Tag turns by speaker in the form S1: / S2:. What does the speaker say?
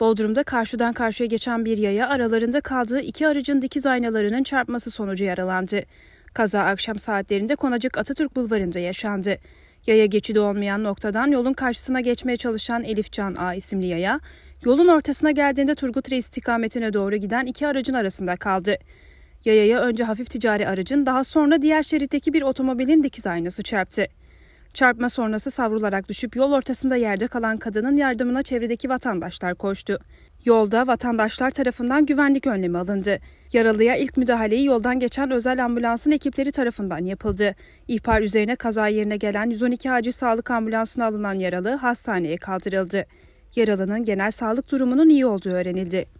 S1: Bodrum'da karşıdan karşıya geçen bir yaya aralarında kaldığı iki aracın dikiz aynalarının çarpması sonucu yaralandı. Kaza akşam saatlerinde Konacık Atatürk Bulvarı'nda yaşandı. Yaya geçidi olmayan noktadan yolun karşısına geçmeye çalışan Elif Can A isimli yaya, yolun ortasına geldiğinde Turgut Reis istikametine doğru giden iki aracın arasında kaldı. Yayaya önce hafif ticari aracın daha sonra diğer şeritteki bir otomobilin dikiz aynası çarptı. Çarpma sonrası savrularak düşüp yol ortasında yerde kalan kadının yardımına çevredeki vatandaşlar koştu. Yolda vatandaşlar tarafından güvenlik önlemi alındı. Yaralıya ilk müdahaleyi yoldan geçen özel ambulansın ekipleri tarafından yapıldı. İhbar üzerine kaza yerine gelen 112 acil sağlık ambulansına alınan yaralı hastaneye kaldırıldı. Yaralının genel sağlık durumunun iyi olduğu öğrenildi.